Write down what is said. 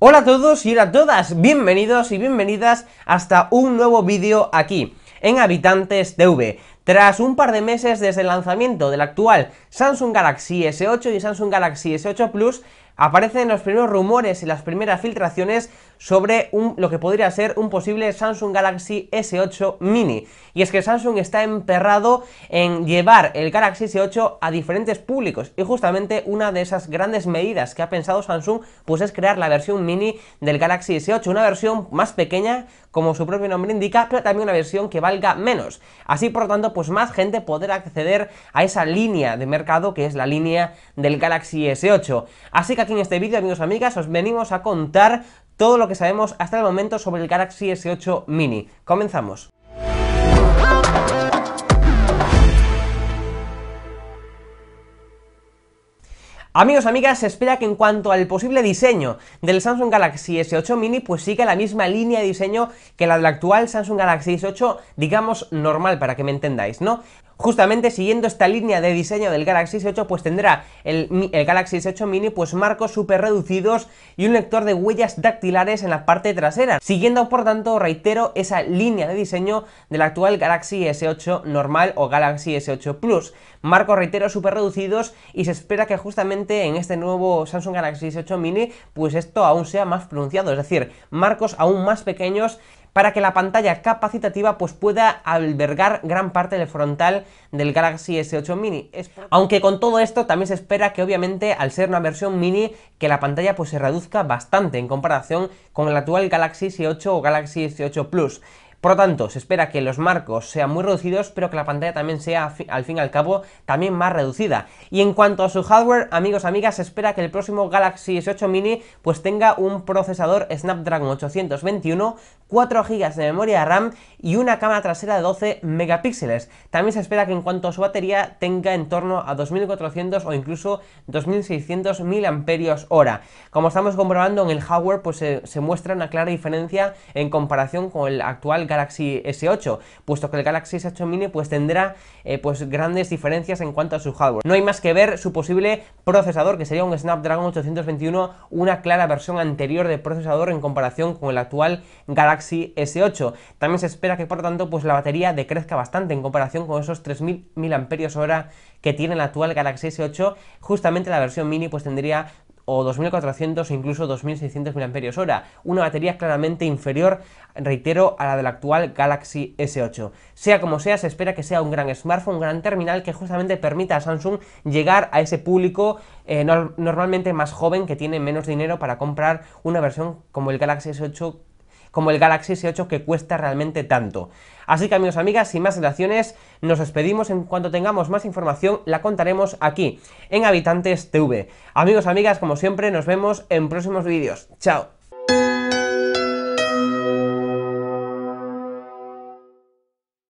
Hola a todos y a todas, bienvenidos y bienvenidas hasta un nuevo vídeo aquí, en Habitantes TV. Tras un par de meses desde el lanzamiento del actual Samsung Galaxy S8 y Samsung Galaxy S8 Plus, aparecen los primeros rumores y las primeras filtraciones sobre un, lo que podría ser un posible Samsung Galaxy S8 mini. Y es que Samsung está emperrado en llevar el Galaxy S8 a diferentes públicos. Y justamente una de esas grandes medidas que ha pensado Samsung pues es crear la versión mini del Galaxy S8. Una versión más pequeña, como su propio nombre indica, pero también una versión que valga menos. Así, por lo tanto, pues más gente podrá acceder a esa línea de mercado que es la línea del Galaxy S8. Así que en este vídeo, amigos y amigas, os venimos a contar todo lo que sabemos hasta el momento sobre el Galaxy S8 Mini. Comenzamos. Amigos, amigas, se espera que en cuanto al posible diseño del Samsung Galaxy S8 mini, pues siga la misma línea de diseño que la del actual Samsung Galaxy S8, digamos normal, para que me entendáis, ¿no? Justamente siguiendo esta línea de diseño del Galaxy S8, pues tendrá el, Galaxy S8 Mini pues marcos súper reducidos y un lector de huellas dactilares en la parte trasera, siguiendo por tanto, reitero, esa línea de diseño del actual Galaxy S8 normal o Galaxy S8 Plus. Marcos, reitero, súper reducidos y se espera que justamente en este nuevo Samsung Galaxy S8 Mini pues esto aún sea más pronunciado, es decir, marcos aún más pequeños para que la pantalla capacitativa pues, pueda albergar gran parte del frontal del Galaxy S8 Mini. Aunque con todo esto también se espera que obviamente al ser una versión mini que la pantalla pues, se reduzca bastante en comparación con el actual Galaxy S8 o Galaxy S8 Plus. Por lo tanto, se espera que los marcos sean muy reducidos, pero que la pantalla también sea, al fin y al cabo, también más reducida. Y en cuanto a su hardware, amigos, amigas, se espera que el próximo Galaxy S8 Mini pues tenga un procesador Snapdragon 821, 4 GB de memoria RAM y una cámara trasera de 12 megapíxeles. También se espera que en cuanto a su batería tenga en torno a 2400 o incluso 2600 mAh. Como estamos comprobando en el hardware, pues se, se muestra una clara diferencia en comparación con el actual Galaxy S8, puesto que el Galaxy S8 mini pues tendrá eh, pues grandes diferencias en cuanto a su hardware. No hay más que ver su posible procesador, que sería un Snapdragon 821, una clara versión anterior de procesador en comparación con el actual Galaxy S8. También se espera que por tanto pues la batería decrezca bastante en comparación con esos 3000 mAh que tiene el actual Galaxy S8, justamente la versión mini pues tendría o 2400 o incluso 2600 mAh, una batería claramente inferior, reitero, a la del actual Galaxy S8. Sea como sea, se espera que sea un gran smartphone, un gran terminal que justamente permita a Samsung llegar a ese público eh, normalmente más joven que tiene menos dinero para comprar una versión como el Galaxy S8 como el Galaxy S8 que cuesta realmente tanto. Así que amigos, amigas, sin más relaciones, nos despedimos. En cuanto tengamos más información, la contaremos aquí, en Habitantes TV. Amigos, amigas, como siempre, nos vemos en próximos vídeos. ¡Chao!